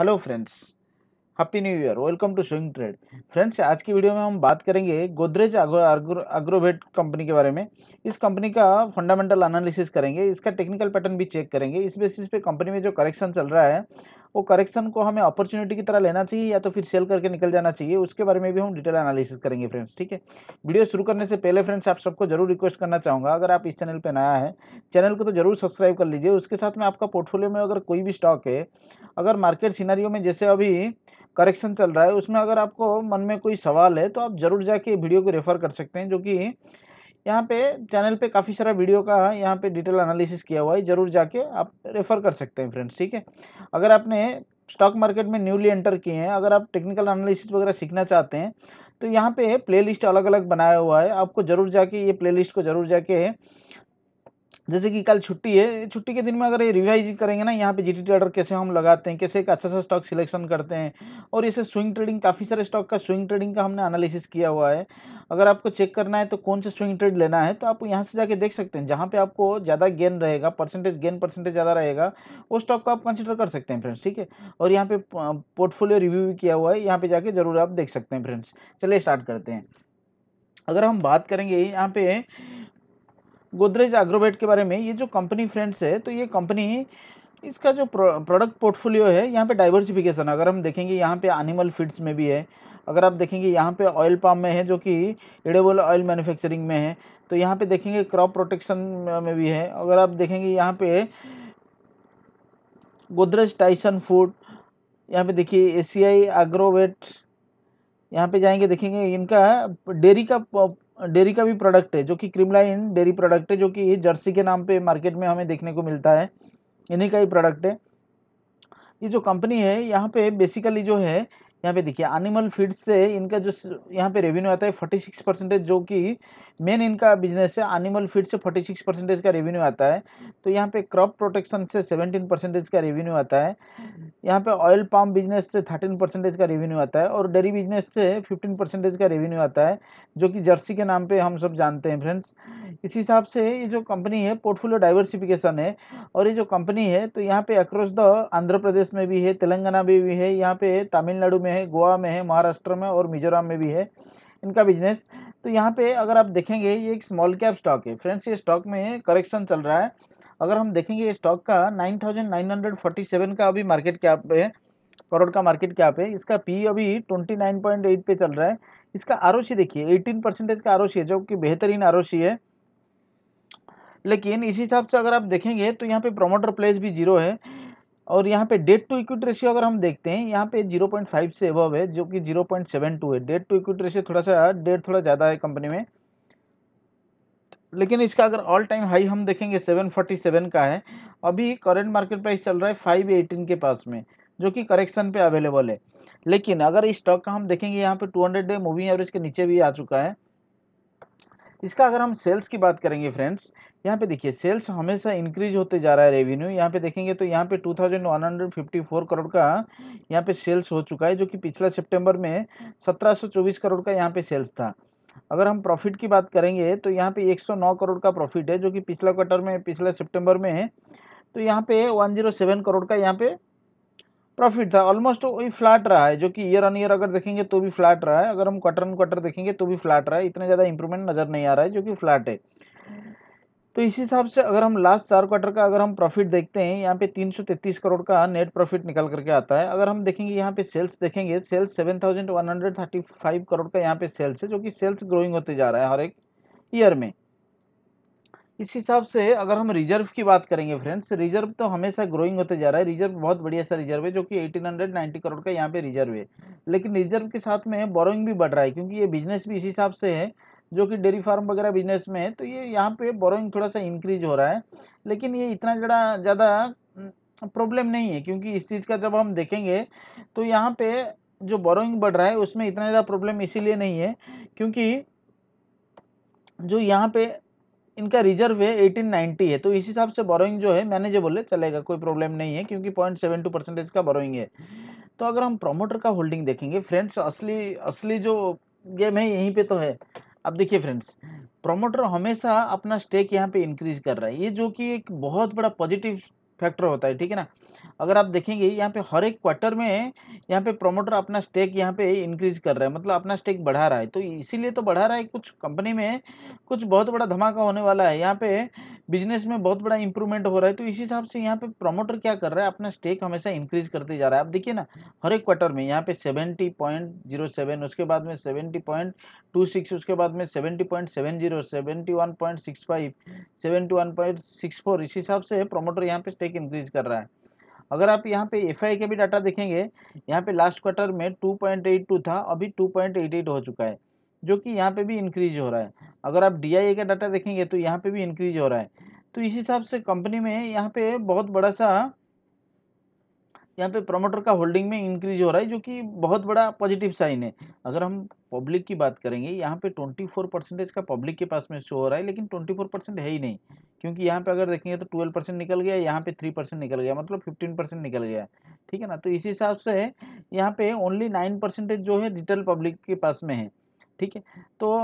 hello friends happy new year welcome to swing trade friends आज की video में हम बात करेंगे गोदरेज अग्रोवेट कंपनी के बारे में इस कंपनी का फंडामेंटल एनालिसिस करेंगे इसका टेक्निकल पैटर्न भी चेक करेंगे इस बेसिस पे कंपनी में जो करेक्शन चल रहा है वो करेक्शन को हमें अपॉर्चुनिटी की तरह लेना चाहिए या तो फिर सेल करके निकल जाना चाहिए उसके बारे में भी हम डिटेल एनालिसिस करेंगे फ्रेंड्स ठीक है वीडियो शुरू करने से पहले फ्रेंड्स आप सबको जरूर रिक्वेस्ट करना चाहूँगा अगर आप इस चैनल पर नया है चैनल को तो जरूर सब्सक्राइब कर लीजिए उसके साथ में आपका पोर्टफोलियो में अगर कोई भी स्टॉक है अगर मार्केट सीनारियो में जैसे अभी करेक्शन चल रहा है उसमें अगर आपको मन में कोई सवाल है तो आप जरूर जाके वीडियो को रेफर कर सकते हैं जो कि यहाँ पे चैनल पे काफ़ी सारा वीडियो का यहाँ पे डिटेल एनालिसिस किया हुआ है जरूर जाके आप रेफ़र कर सकते हैं फ्रेंड्स ठीक है अगर आपने स्टॉक मार्केट में न्यूली एंटर किए हैं अगर आप टेक्निकल एनालिसिस वगैरह सीखना चाहते हैं तो यहाँ पे प्लेलिस्ट अलग अलग बनाया हुआ है आपको जरूर जाके ये प्लेलिस्ट को जरूर जाके जैसे कि कल छुट्टी है छुट्टी के दिन में अगर ये रिवाइज करेंगे ना यहाँ पे जी टी ऑर्डर कैसे हम लगाते हैं कैसे एक अच्छा सा स्टॉक सिलेक्शन करते हैं और इसे स्विंग ट्रेडिंग काफ़ी सारे स्टॉक का स्विंग ट्रेडिंग का हमने एनालिसिस किया हुआ है अगर आपको चेक करना है तो कौन से स्विंग ट्रेड लेना है तो आप यहाँ से जाके देख सकते हैं जहाँ पर आपको ज़्यादा गेन रहेगा परसेंटेज गेन परसेंटेज ज़्यादा रहेगा वो स्टॉक को आप कंसिडर कर सकते हैं फ्रेंड्स ठीक है और यहाँ पे पोर्टफोलियो रिव्यू भी किया हुआ है यहाँ पर जाके ज़रूर आप देख सकते हैं फ्रेंड्स चलिए स्टार्ट करते हैं अगर हम बात करेंगे यहाँ पे गोदरेज एग्रोवेट के बारे में ये जो कंपनी फ्रेंड्स है तो ये कंपनी इसका जो प्रोडक्ट पोर्टफोलियो है यहाँ पे डाइवर्सिफिकेशन अगर हम देखेंगे यहाँ पे एनिमल फीड्स में भी है अगर आप देखेंगे यहाँ पे ऑयल पाम में है जो कि एडेबल ऑयल मैन्युफैक्चरिंग में है तो यहाँ पे देखेंगे क्रॉप प्रोटेक्शन में भी है अगर आप देखेंगे यहाँ पे गोदरेज टाइसन फूड यहाँ पे देखिए एशियाई एग्रोवेट यहाँ पे जाएंगे देखेंगे इनका डेयरी का डेयरी का भी प्रोडक्ट है जो कि क्रिमलाइन डेरी डेयरी प्रोडक्ट है जो कि जर्सी के नाम पे मार्केट में हमें देखने को मिलता है इन्हीं का ही प्रोडक्ट है ये जो कंपनी है यहाँ पे बेसिकली जो है यहाँ पे देखिए एनिमल फीड से इनका जो यहाँ पे रेवेन्यू आता है फोर्टी सिक्स परसेंटेज जो कि मेन इनका बिजनेस है एनिमल फीड से फोर्टी सिक्स परसेंटेज का रेवेन्यू आता है तो यहाँ पे क्रॉप प्रोटेक्शन से सेवेंटीन परसेंटेज का रेवेन्यू आता है यहाँ पे ऑयल पाम बिजनेस से थर्टीन परसेंटेज का रेवेन्यू आता है और डेयरी बिजनेस से फिफ्टीन परसेंटेज का रेवेन्यू आता है जो कि जर्सी के नाम पर हम सब जानते हैं फ्रेंड्स इस हिसाब से ये जो कंपनी है पोर्टफोलियो डाइवर्सिफिकेशन है और ये जो कंपनी है तो यहाँ पे अक्रॉस द आंध्र प्रदेश में भी है तेलंगाना में भी है यहाँ पे तमिलनाडु में में है गोवा में है महाराष्ट्र में और मिजोरम में भी है इनका बिजनेस तो यहाँ पे अगर आप देखेंगे ये एक स्मॉल कैप स्टॉक है फ्रेंड्स ये स्टॉक में करेक्शन चल रहा है अगर हम देखेंगे ये स्टॉक का 9,947 का अभी मार्केट कैप है करोड़ का मार्केट कैप है इसका पी अभी 29.8 पे चल रहा है इसका आर देखिए 18 परसेंटेज का आर है जो कि बेहतरीन आर है लेकिन इसी हिसाब से अगर आप देखेंगे तो यहाँ पे प्रमोटर प्लेस भी जीरो है और यहाँ पे डेट टू इक्विट रेशियो अगर हम देखते हैं यहाँ पे 0.5 से अबव है जो कि 0.72 है डेट टू इक्विट रेशियो थोड़ा सा डेट थोड़ा ज़्यादा है कंपनी में लेकिन इसका अगर ऑल टाइम हाई हम देखेंगे 747 का है अभी करेंट मार्केट प्राइस चल रहा है 518 के पास में जो कि करेक्शन पे अवेलेबल है लेकिन अगर इस स्टॉक का हम देखेंगे यहाँ पे 200 डे मूविंग एवरेज के नीचे भी आ चुका है इसका अगर हम सेल्स की बात करेंगे फ्रेंड्स यहाँ पे देखिए सेल्स हमेशा इंक्रीज होते जा रहा है रेवेन्यू यहाँ पे देखेंगे तो यहाँ पे 2154 करोड़ का यहाँ पे सेल्स हो चुका है जो कि पिछला सितंबर में 1724 करोड़ का यहाँ पे सेल्स था अगर हम प्रॉफिट की बात करेंगे तो यहाँ पे 109 करोड़ का प्रॉफिट है जो कि पिछला क्वार्टर में पिछला सेप्टेम्बर में है तो यहाँ पे वन करोड़ का यहाँ पे प्रॉफिट था ऑलमोस्ट वही फ्लैट रहा है जो कि ईयर ऑन ईयर अगर देखेंगे तो भी फ्लैट रहा है अगर हम क्वार्टर ऑन क्वार्टर देखेंगे तो भी फ्लैट रहा है इतना ज़्यादा इंप्रूवमेंट नज़र नहीं आ रहा है जो कि फ्लैट है तो इस हिसाब से अगर हम लास्ट चार क्वार्टर का अगर हम प्रॉफिट देखते हैं यहाँ पे 333 करोड़ का नेट प्रॉफिट निकल करके आता है अगर हम देखेंगे यहाँ पे सेल्स देखेंगे सेल्स 7135 करोड़ का यहाँ पे सेल्स है जो कि सेल्स ग्रोइंग होते जा रहा है हर एक ईयर में इस हिसाब से अगर हम रिजर्व की बात करेंगे फ्रेंड्स रिजर्व तो हमेशा ग्रोइंग होते जा रहा है रिजर्व बहुत बढ़िया सा रिजर्व है जो कि 1890 करोड़ का यहाँ पे रिजर्व है लेकिन रिजर्व के साथ में बोरोइंग भी बढ़ रहा है क्योंकि ये बिजनेस भी इस हिसाब से है जो कि डेयरी फार्म वगैरह बिजनेस में है तो ये यहाँ पर बोरोइंग थोड़ा सा इंक्रीज हो रहा है लेकिन ये इतना ज़्यादा ज़्यादा प्रॉब्लम नहीं है क्योंकि इस चीज़ का जब हम देखेंगे तो यहाँ पर जो बोरोइंग बढ़ रहा है उसमें इतना ज़्यादा प्रॉब्लम इसीलिए नहीं है क्योंकि जो यहाँ पे इनका रिजर्व है 1890 है तो इस हिसाब से बोरोइंग जो है मैनेजेबल है चलेगा कोई प्रॉब्लम नहीं है क्योंकि पॉइंट सेवन टू परसेंटेज का बोरोइंग है तो अगर हम प्रोमोटर का होल्डिंग देखेंगे फ्रेंड्स असली असली जो गेम है यहीं पे तो है अब देखिए फ्रेंड्स प्रोमोटर हमेशा अपना स्टेक यहाँ पे इंक्रीज कर रहा है ये जो कि एक बहुत बड़ा पॉजिटिव फैक्टर होता है ठीक है ना अगर आप देखेंगे यहाँ पे हर एक क्वार्टर में यहाँ पे प्रमोटर अपना स्टेक यहाँ पे इंक्रीज कर रहा है मतलब अपना स्टेक बढ़ा रहा है तो इसीलिए तो बढ़ा रहा है कुछ कंपनी में कुछ बहुत बड़ा धमाका होने वाला है यहाँ पे बिजनेस में बहुत बड़ा इंप्रूवमेंट हो रहा है तो इस हिसाब से यहाँ पे प्रमोटर क्या कर रहा है अपना स्टेक हमेशा इंक्रीज करते जा रहा है आप देखिए ना हर एक क्वार्टर में यहाँ पे सेवेंटी पॉइंट जीरो सेवन उसके बाद में सेवेंटी पॉइंट टू सिक्स उसके बाद में seventy point seven zero seventy one point six five seventy one point six four इस हिसाब से प्रोमोटर यहाँ पे स्टेक इंक्रीज कर रहा है अगर आप यहाँ पे एफ का भी डाटा देखेंगे यहाँ पे लास्ट क्वार्टर में 2.82 था अभी 2.88 हो चुका है जो कि यहाँ पे भी इंक्रीज हो रहा है अगर आप डी का डाटा देखेंगे तो यहाँ पे भी इंक्रीज हो रहा है तो इस हिसाब से कंपनी में यहाँ पे बहुत बड़ा सा यहाँ पे प्रमोटर का होल्डिंग में इंक्रीज हो रहा है जो कि बहुत बड़ा पॉजिटिव साइन है अगर हम पब्लिक की बात करेंगे यहाँ पे 24 परसेंटेज का पब्लिक के पास में शो हो रहा है लेकिन 24 परसेंट है ही नहीं क्योंकि यहाँ पे अगर देखेंगे तो 12 परसेंट निकल गया यहाँ पे 3 परसेंट निकल गया मतलब 15 परसेंट निकल गया ठीक है ना तो इसी हिसाब से यहाँ पे ओनली नाइन परसेंटेज जो है रिटेल पब्लिक के पास में है ठीक है तो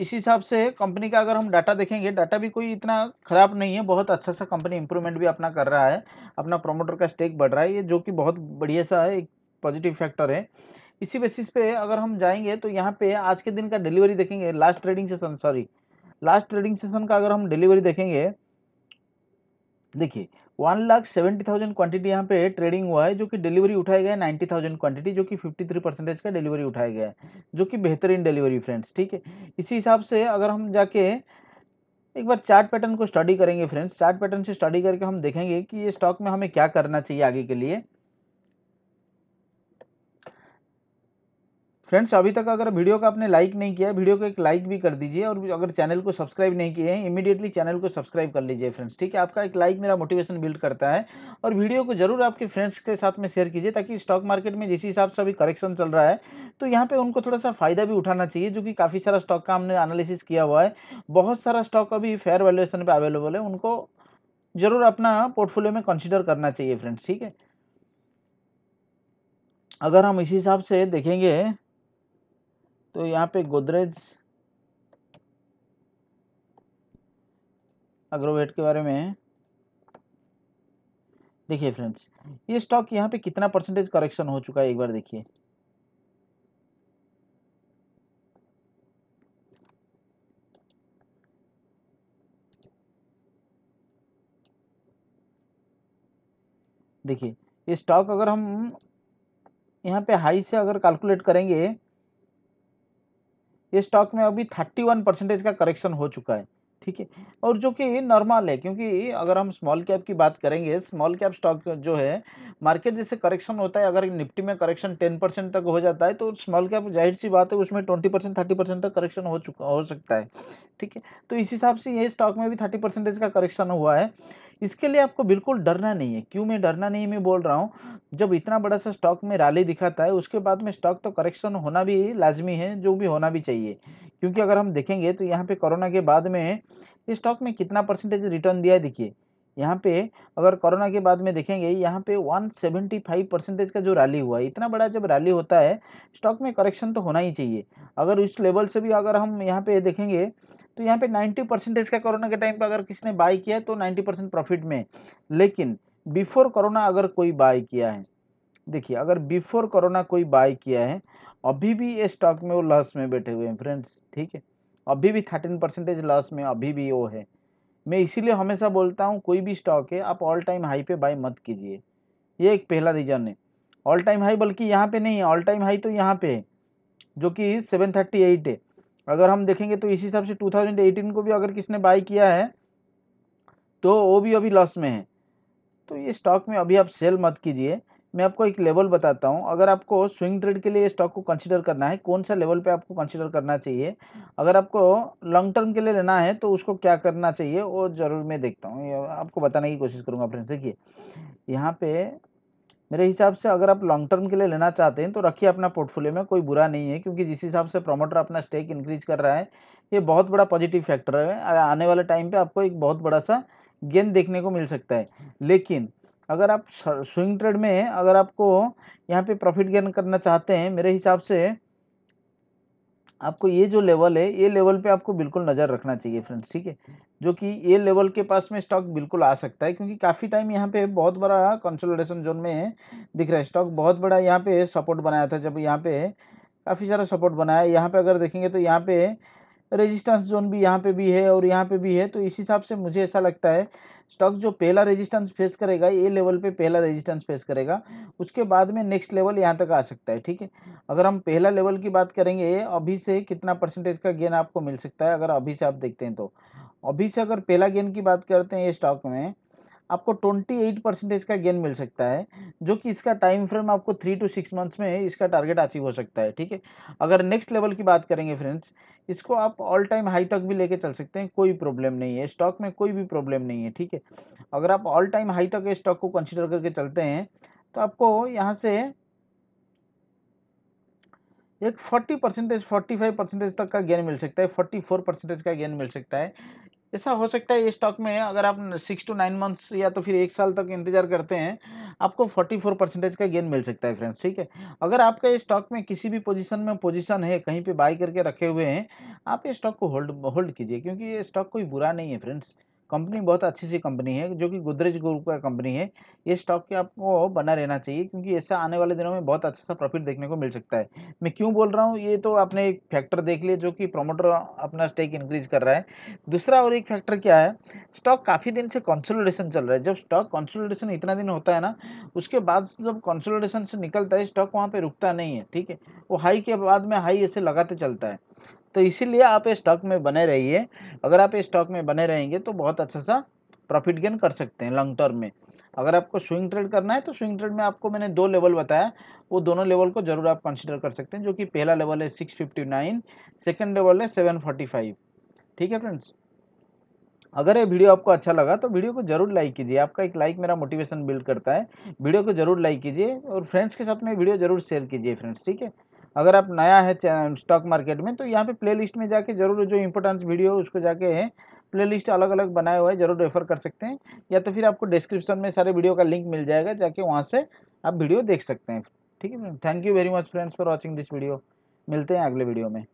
इस हिसाब से कंपनी का अगर हम डाटा देखेंगे डाटा भी कोई इतना ख़राब नहीं है बहुत अच्छा सा कंपनी इंप्रूवमेंट भी अपना कर रहा है अपना प्रोमोटर का स्टेक बढ़ रहा है ये जो कि बहुत बढ़िया सा है एक पॉजिटिव फैक्टर है इसी बेसिस पे अगर हम जाएंगे तो यहाँ पे आज के दिन का डिलीवरी देखेंगे last trading session sorry last trading session का अगर हम डिलीवरी देखेंगे देखिए one lakh seventy thousand quantity यहाँ पे ट्रेडिंग हुआ है जो कि डिलीवरी उठाया गया है नाइन्टी थाउजेंड क्वान्टिटी जो कि फिफ्टी थ्री परसेंटेज का डिलीवरी उठाया गया है जो कि बेहतरीन डिलीवरी फ्रेंड्स ठीक है इसी हिसाब से अगर हम जाके एक बार चार्ट पैटर्न को स्टडी करेंगे फ्रेंड्स चार्ट पैटर्न से स्टडी करके हम देखेंगे कि ये स्टॉक में हमें क्या करना चाहिए आगे के लिए फ्रेंड्स अभी तक अगर वीडियो का आपने लाइक नहीं किया वीडियो को एक लाइक भी कर दीजिए और अगर चैनल को सब्सक्राइब नहीं किए हैं इमीडिएटली चैनल को सब्सक्राइब कर लीजिए फ्रेंड्स ठीक है आपका एक लाइक मेरा मोटिवेशन बिल्ड करता है और वीडियो को जरूर आपके फ्रेंड्स के साथ में शेयर कीजिए ताकि स्टॉक मार्केट में जिस हिसाब से अभी करेक्शन चल रहा है तो यहाँ पर उनको थोड़ा सा फायदा भी उठाना चाहिए जो कि काफ़ी सारा स्टॉक का हमने एनालिसिस किया हुआ है बहुत सारा स्टॉक अभी फेयर वैल्यूएशन पर अवेलेबल है उनको जरूर अपना पोर्टफोलियो में कंसिडर करना चाहिए फ्रेंड्स ठीक है अगर हम इसी हिसाब से देखेंगे तो यहाँ पे गोदरेज अग्रोवेट के बारे में देखिए फ्रेंड्स ये स्टॉक यहाँ पे कितना परसेंटेज करेक्शन हो चुका है एक बार देखिए देखिए ये स्टॉक अगर हम यहाँ पे हाई से अगर कैलकुलेट करेंगे ये स्टॉक में अभी थर्टी वन परसेंटेज का करेक्शन हो चुका है ठीक है और जो कि नॉर्मल है क्योंकि अगर हम स्मॉल कैप की बात करेंगे स्मॉल कैप स्टॉक जो है मार्केट जैसे करेक्शन होता है अगर निफ्टी में करेक्शन टेन परसेंट तक हो जाता है तो स्मॉल कैप जाहिर सी बात है उसमें ट्वेंटी परसेंट थर्टी परसेंट तक करेक्शन हो चुका हो सकता है ठीक है तो इस हिसाब से ये स्टॉक में भी थर्टी परसेंटेज का करेक्शन हुआ है इसके लिए आपको बिल्कुल डरना नहीं है क्यों मैं डरना नहीं मैं बोल रहा हूँ जब इतना बड़ा सा स्टॉक में रैली दिखाता है उसके बाद में स्टॉक तो करेक्शन होना भी लाजमी है जो भी होना भी चाहिए क्योंकि अगर हम देखेंगे तो यहाँ पे कोरोना के बाद में स्टॉक में कितना परसेंटेज रिटर्न दिया है देखिए यहाँ पे अगर कोरोना के बाद में देखेंगे यहाँ पे 175 परसेंटेज का जो रैली हुआ है इतना बड़ा जब रैली होता है स्टॉक में करेक्शन तो होना ही चाहिए अगर उस लेवल से भी अगर हम यहाँ पे देखेंगे तो यहाँ पे 90 परसेंटेज का कोरोना के टाइम पर अगर किसी ने बाई किया है तो 90 परसेंट प्रॉफिट में लेकिन बिफोर कोरोना अगर कोई बाई किया है देखिए अगर बिफोर कोरोना कोई बाई किया है अभी भी ये स्टॉक में वो लॉस में बैठे हुए हैं फ्रेंड्स ठीक है अभी भी थर्टीन परसेंटेज लॉस में अभी भी वो है मैं इसीलिए हमेशा बोलता हूँ कोई भी स्टॉक है आप ऑल टाइम हाई पे बाय मत कीजिए ये एक पहला रीज़न है ऑल टाइम हाई बल्कि यहाँ पे नहीं है ऑल टाइम हाई तो यहाँ पे है जो कि सेवन थर्टी एट है अगर हम देखेंगे तो इस हिसाब से टू थाउजेंड एटीन को भी अगर किसने बाई किया है तो वो भी अभी लॉस में है तो ये स्टॉक में अभी आप सेल मत कीजिए मैं आपको एक लेवल बताता हूँ अगर आपको स्विंग ट्रेड के लिए स्टॉक को कंसिडर करना है कौन सा लेवल पे आपको कंसिडर करना चाहिए अगर आपको लॉन्ग टर्म के लिए लेना है तो उसको क्या करना चाहिए वो ज़रूर मैं देखता हूँ आपको बताने की कोशिश करूँगा फ्रेंड्स देखिए यहाँ पे मेरे हिसाब से अगर आप लॉन्ग टर्म के लिए लेना चाहते हैं तो रखिए अपना पोर्टफोलियो में कोई बुरा नहीं है क्योंकि जिस हिसाब से प्रमोटर अपना स्टेक इंक्रीज कर रहा है ये बहुत बड़ा पॉजिटिव फैक्टर है आने वाले टाइम पे आपको एक बहुत बड़ा सा गेंद देखने को मिल सकता है लेकिन अगर आप स्विंग ट्रेड में अगर आपको यहाँ पे प्रॉफिट गेन करना चाहते हैं मेरे हिसाब से आपको ये जो लेवल है ये लेवल पे आपको बिल्कुल नज़र रखना चाहिए फ्रेंड्स ठीक है जो कि ये लेवल के पास में स्टॉक बिल्कुल आ सकता है क्योंकि काफ़ी टाइम यहाँ पे बहुत बड़ा कंसोलिडेशन जोन में दिख रहा है स्टॉक बहुत बड़ा यहाँ पे सपोर्ट बनाया था जब यहाँ पे काफ़ी सारा सपोर्ट बनाया यहाँ पे अगर देखेंगे तो यहाँ पे रेजिस्टेंस जोन भी यहाँ पे भी है और यहाँ पे भी है तो इस हिसाब से मुझे ऐसा लगता है स्टॉक जो पहला रेजिस्टेंस फेस करेगा ये लेवल पे पहला रेजिस्टेंस फेस करेगा उसके बाद में नेक्स्ट लेवल यहाँ तक आ सकता है ठीक है अगर हम पहला लेवल की बात करेंगे अभी से कितना परसेंटेज का गेन आपको मिल सकता है अगर अभी से आप देखते हैं तो अभी से अगर पहला गेन की बात करते हैं ये स्टॉक में आपको 28 परसेंटेज का गेन मिल सकता है जो कि इसका टाइम फ्रेम आपको थ्री टू सिक्स मंथ्स में इसका टारगेट अचीव हो सकता है ठीक है अगर नेक्स्ट लेवल की बात करेंगे फ्रेंड्स इसको आप ऑल टाइम हाई तक भी लेके चल सकते हैं कोई प्रॉब्लम नहीं है स्टॉक में कोई भी प्रॉब्लम नहीं है ठीक है अगर आप ऑल टाइम हाई तक स्टॉक को कंसिडर करके चलते हैं तो आपको यहाँ से एक forty percentage forty five percentage तक का गेन मिल सकता है फोर्टी फोर परसेंटेज का गेन मिल सकता है ऐसा हो सकता है ये स्टॉक में अगर आप सिक्स टू नाइन मंथ्स या तो फिर एक साल तक इंतजार करते हैं आपको फोर्टी फोर परसेंटेज का गेन मिल सकता है फ्रेंड्स ठीक है अगर आपका ये स्टॉक में किसी भी पोजीशन में पोजीशन है कहीं पे बाई करके रखे हुए हैं आप ये स्टॉक को होल्ड होल्ड कीजिए क्योंकि ये स्टॉक कोई बुरा नहीं है फ्रेंड्स कंपनी बहुत अच्छी सी कंपनी है जो कि गोदरेज ग्रुप का कंपनी है ये स्टॉक के आपको बना रहना चाहिए क्योंकि ऐसा आने वाले दिनों में बहुत अच्छा सा प्रॉफिट देखने को मिल सकता है मैं क्यों बोल रहा हूँ ये तो आपने एक फैक्टर देख लिया जो कि प्रोमोटर अपना स्टेक इंक्रीज कर रहा है दूसरा और एक फैक्टर क्या है स्टॉक काफ़ी दिन से कंसोलिडेशन चल रहा है जब स्टॉक कंसोलिडेशन इतना दिन होता है ना उसके बाद जब कंसोलिडेशन से निकलता है स्टॉक वहाँ पर रुकता नहीं है ठीक है वो हाई के बाद में हाई ऐसे लगाते चलता है तो इसीलिए आप स्टॉक में बने रहिए अगर आप स्टॉक में बने रहेंगे तो बहुत अच्छा सा प्रॉफिट गेन कर सकते हैं लॉन्ग टर्म में अगर आपको स्विंग ट्रेड करना है तो स्विंग ट्रेड में आपको मैंने दो लेवल बताया वो दोनों लेवल को जरूर आप कंसिडर कर सकते हैं जो कि पहला लेवल है सिक्स फिफ्टी लेवल है सेवन ठीक है फ्रेंड्स अगर ये वीडियो आपको अच्छा लगा तो वीडियो को जरूर लाइक कीजिए आपका एक लाइक मेरा मोटिवेशन बिल्ड करता है वीडियो को जरूर लाइक कीजिए और फ्रेंड्स के साथ में वीडियो जरूर शेयर कीजिए फ्रेंड्स ठीक है अगर आप नया है स्टॉक मार्केट में तो यहाँ पे प्लेलिस्ट में जाके जरूर जो इम्पोर्टेंस वीडियो उसको जाके है प्लेलिस्ट अलग अलग बनाए हुए जरूर रेफर कर सकते हैं या तो फिर आपको डिस्क्रिप्शन में सारे वीडियो का लिंक मिल जाएगा जाके वहाँ से आप वीडियो देख सकते हैं ठीक है thank you very much friends for watching this video मिलते हैं अगले वीडियो में